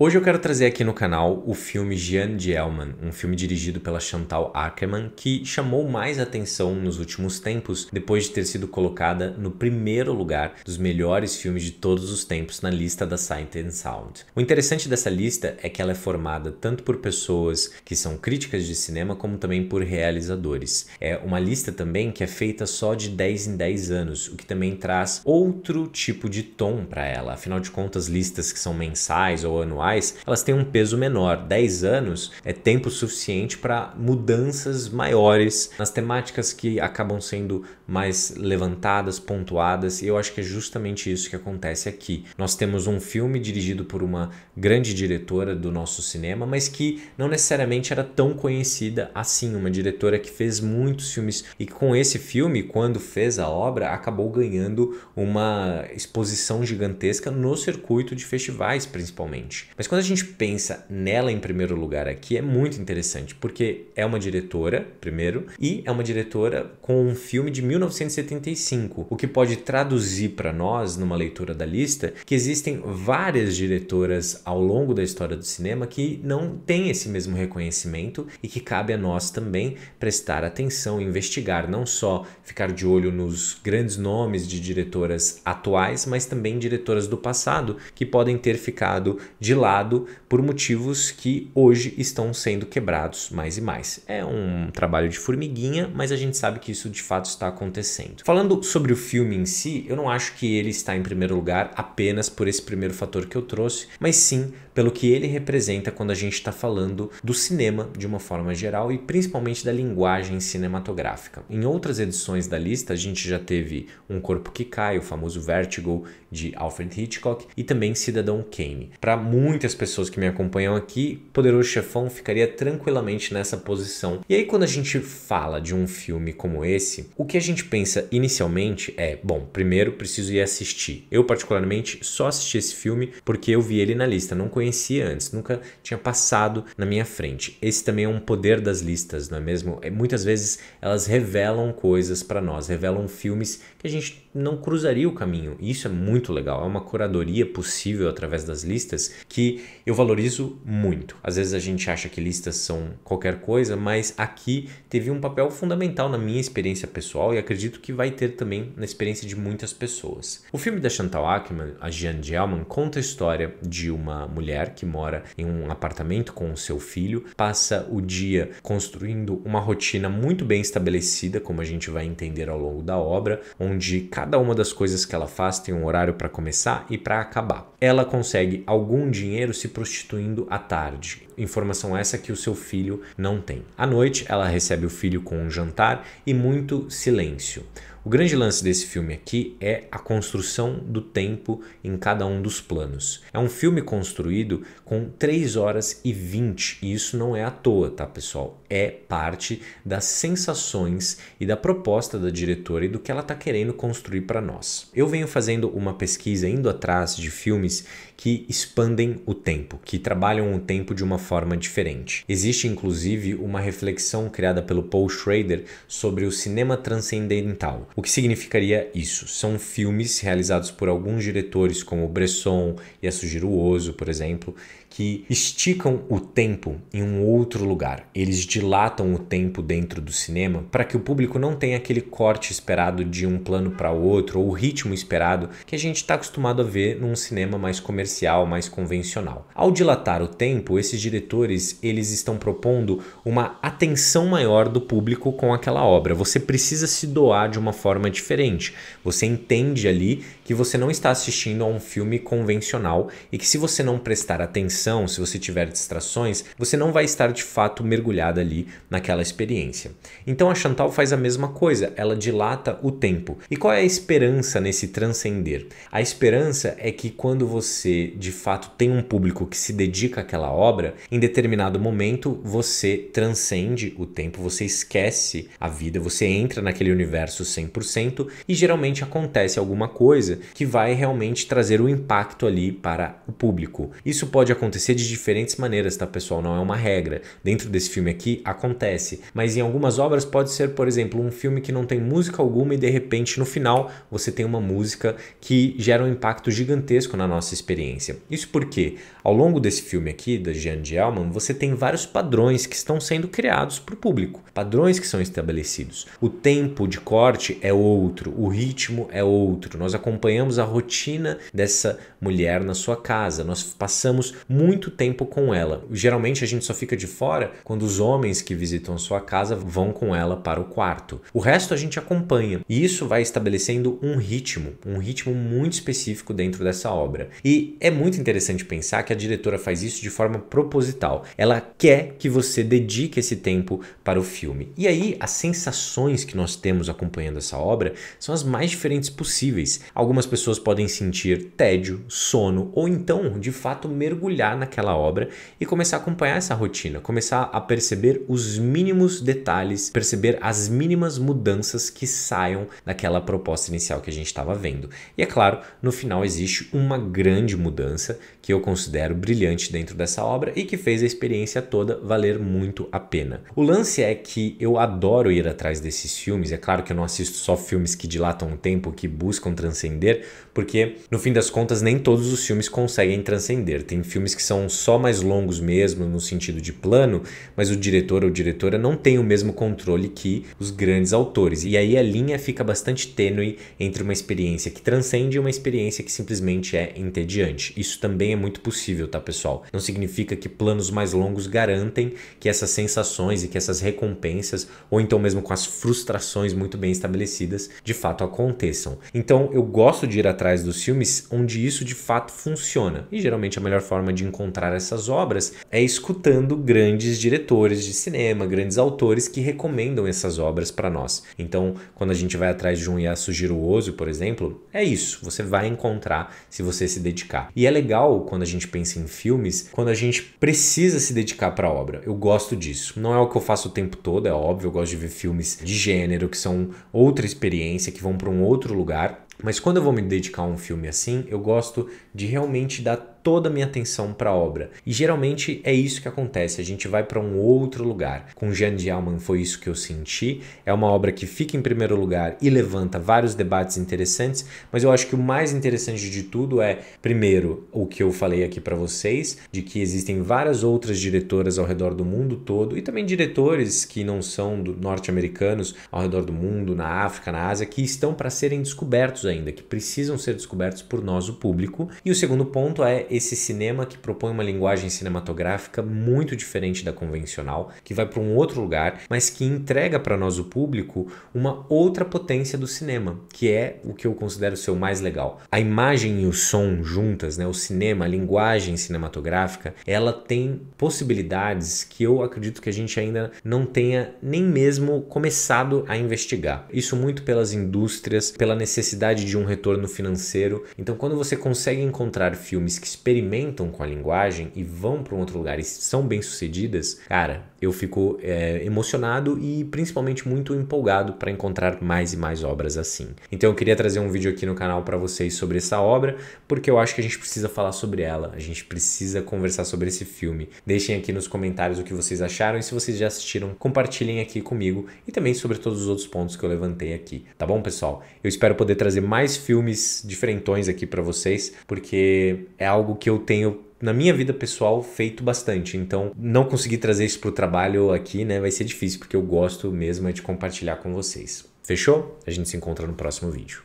Hoje eu quero trazer aqui no canal o filme Jean Dielman, um filme dirigido pela Chantal Ackerman que chamou mais atenção nos últimos tempos depois de ter sido colocada no primeiro lugar dos melhores filmes de todos os tempos na lista da Sight and Sound. O interessante dessa lista é que ela é formada tanto por pessoas que são críticas de cinema como também por realizadores. É uma lista também que é feita só de 10 em 10 anos, o que também traz outro tipo de tom para ela. Afinal de contas, listas que são mensais ou anuais mais, elas têm um peso menor. 10 anos é tempo suficiente para mudanças maiores nas temáticas que acabam sendo mais levantadas, pontuadas, e eu acho que é justamente isso que acontece aqui. Nós temos um filme dirigido por uma grande diretora do nosso cinema, mas que não necessariamente era tão conhecida assim, uma diretora que fez muitos filmes e com esse filme, quando fez a obra, acabou ganhando uma exposição gigantesca no circuito de festivais, principalmente. Mas quando a gente pensa nela em primeiro lugar aqui, é muito interessante, porque é uma diretora, primeiro, e é uma diretora com um filme de 1975, o que pode traduzir para nós, numa leitura da lista, que existem várias diretoras ao longo da história do cinema que não têm esse mesmo reconhecimento e que cabe a nós também prestar atenção, investigar, não só ficar de olho nos grandes nomes de diretoras atuais, mas também diretoras do passado que podem ter ficado de lado lado por motivos que hoje estão sendo quebrados mais e mais. É um trabalho de formiguinha, mas a gente sabe que isso de fato está acontecendo. Falando sobre o filme em si, eu não acho que ele está em primeiro lugar apenas por esse primeiro fator que eu trouxe, mas sim pelo que ele representa quando a gente está falando do cinema de uma forma geral e principalmente da linguagem cinematográfica. Em outras edições da lista, a gente já teve Um Corpo que Cai, o famoso Vertigo de Alfred Hitchcock, e também Cidadão Kane. Para muitos muitas pessoas que me acompanham aqui, Poderoso Chefão ficaria tranquilamente nessa posição. E aí, quando a gente fala de um filme como esse, o que a gente pensa inicialmente é: bom, primeiro preciso ir assistir. Eu, particularmente, só assisti esse filme porque eu vi ele na lista, não conhecia antes, nunca tinha passado na minha frente. Esse também é um poder das listas, não é mesmo? É, muitas vezes elas revelam coisas para nós, revelam filmes que a gente não cruzaria o caminho. E isso é muito legal, é uma curadoria possível através das listas que eu valorizo muito. Às vezes a gente acha que listas são qualquer coisa, mas aqui teve um papel fundamental na minha experiência pessoal e acredito que vai ter também na experiência de muitas pessoas. O filme da Chantal Ackman, A Jeanne Gelman, conta a história de uma mulher que mora em um apartamento com o seu filho, passa o dia construindo uma rotina muito bem estabelecida, como a gente vai entender ao longo da obra, onde cada Cada uma das coisas que ela faz tem um horário para começar e para acabar. Ela consegue algum dinheiro se prostituindo à tarde. Informação essa que o seu filho não tem. À noite, ela recebe o filho com um jantar e muito silêncio. O grande lance desse filme aqui é a construção do tempo em cada um dos planos. É um filme construído com 3 horas e 20, e isso não é à toa, tá, pessoal? É parte das sensações e da proposta da diretora e do que ela está querendo construir para nós. Eu venho fazendo uma pesquisa indo atrás de filmes que expandem o tempo, que trabalham o tempo de uma forma diferente. Existe inclusive uma reflexão criada pelo Paul Schrader sobre o cinema transcendental, o que significaria isso? São filmes realizados por alguns diretores, como Bresson e Yasujiro Ozu, por exemplo, que esticam o tempo em um outro lugar. Eles dilatam o tempo dentro do cinema para que o público não tenha aquele corte esperado de um plano para outro ou o ritmo esperado que a gente está acostumado a ver num cinema mais comercial, mais convencional. Ao dilatar o tempo, esses diretores eles estão propondo uma atenção maior do público com aquela obra. Você precisa se doar de uma forma diferente. Você entende ali que você não está assistindo a um filme convencional e que se você não prestar atenção atenção, se você tiver distrações, você não vai estar de fato mergulhado ali naquela experiência. Então a Chantal faz a mesma coisa, ela dilata o tempo. E qual é a esperança nesse transcender? A esperança é que quando você de fato tem um público que se dedica àquela obra, em determinado momento você transcende o tempo, você esquece a vida, você entra naquele universo 100% e geralmente acontece alguma coisa que vai realmente trazer o um impacto ali para o público. Isso pode acontecer acontecer de diferentes maneiras, tá, pessoal? Não é uma regra. Dentro desse filme aqui acontece, mas em algumas obras pode ser, por exemplo, um filme que não tem música alguma e de repente no final você tem uma música que gera um impacto gigantesco na nossa experiência. Isso porque ao longo desse filme aqui da Jeanne de você tem vários padrões que estão sendo criados para o público, padrões que são estabelecidos. O tempo de corte é outro, o ritmo é outro. Nós acompanhamos a rotina dessa mulher na sua casa. Nós passamos muito tempo com ela. Geralmente a gente só fica de fora quando os homens que visitam sua casa vão com ela para o quarto. O resto a gente acompanha e isso vai estabelecendo um ritmo, um ritmo muito específico dentro dessa obra. E é muito interessante pensar que a diretora faz isso de forma proposital. Ela quer que você dedique esse tempo para o filme. E aí as sensações que nós temos acompanhando essa obra são as mais diferentes possíveis. Algumas pessoas podem sentir tédio, sono ou então de fato mergulhar mergulhar naquela obra e começar a acompanhar essa rotina, começar a perceber os mínimos detalhes, perceber as mínimas mudanças que saiam daquela proposta inicial que a gente estava vendo. E é claro, no final existe uma grande mudança que eu considero brilhante dentro dessa obra e que fez a experiência toda valer muito a pena. O lance é que eu adoro ir atrás desses filmes, é claro que eu não assisto só filmes que dilatam o tempo, que buscam transcender, porque no fim das contas nem todos os filmes conseguem transcender. Tem filmes que são só mais longos mesmo, no sentido de plano, mas o diretor ou diretora não tem o mesmo controle que os grandes autores. E aí a linha fica bastante tênue entre uma experiência que transcende e uma experiência que simplesmente é entediante. Isso também é muito possível, tá, pessoal? Não significa que planos mais longos garantem que essas sensações e que essas recompensas, ou então mesmo com as frustrações muito bem estabelecidas, de fato aconteçam. Então eu gosto de ir atrás dos filmes onde isso de fato funciona. E geralmente a melhor forma de encontrar essas obras é escutando grandes diretores de cinema, grandes autores que recomendam essas obras para nós. Então, quando a gente vai atrás de um Yasujiro Ozu, por exemplo, é isso, você vai encontrar se você se dedicar. E é legal quando a gente pensa em filmes, quando a gente precisa se dedicar para a obra. Eu gosto disso. Não é o que eu faço o tempo todo, é óbvio, eu gosto de ver filmes de gênero que são outra experiência, que vão para um outro lugar, mas quando eu vou me dedicar a um filme assim, eu gosto de realmente dar toda a minha atenção para a obra. E geralmente é isso que acontece, a gente vai para um outro lugar. Com Jeanne de Alman foi isso que eu senti. É uma obra que fica em primeiro lugar e levanta vários debates interessantes, mas eu acho que o mais interessante de tudo é, primeiro, o que eu falei aqui para vocês, de que existem várias outras diretoras ao redor do mundo todo e também diretores que não são norte-americanos ao redor do mundo, na África, na Ásia, que estão para serem descobertos ainda, que precisam ser descobertos por nós, o público. E o segundo ponto é esse cinema que propõe uma linguagem cinematográfica muito diferente da convencional, que vai para um outro lugar, mas que entrega para nós, o público, uma outra potência do cinema, que é o que eu considero ser o mais legal. A imagem e o som juntas, né, o cinema, a linguagem cinematográfica, ela tem possibilidades que eu acredito que a gente ainda não tenha nem mesmo começado a investigar. Isso muito pelas indústrias, pela necessidade de um retorno financeiro. Então, quando você consegue encontrar filmes que experimentam com a linguagem e vão para um outro lugar e são bem-sucedidas, cara, eu fico é, emocionado e principalmente muito empolgado para encontrar mais e mais obras assim. Então eu queria trazer um vídeo aqui no canal para vocês sobre essa obra, porque eu acho que a gente precisa falar sobre ela, a gente precisa conversar sobre esse filme. Deixem aqui nos comentários o que vocês acharam e se vocês já assistiram, compartilhem aqui comigo e também sobre todos os outros pontos que eu levantei aqui, tá bom, pessoal? Eu espero poder trazer mais filmes diferentões aqui para vocês, porque é algo que eu tenho na minha vida pessoal, feito bastante. Então, não consegui trazer isso para o trabalho aqui, né? Vai ser difícil, porque eu gosto mesmo é de compartilhar com vocês. Fechou? A gente se encontra no próximo vídeo.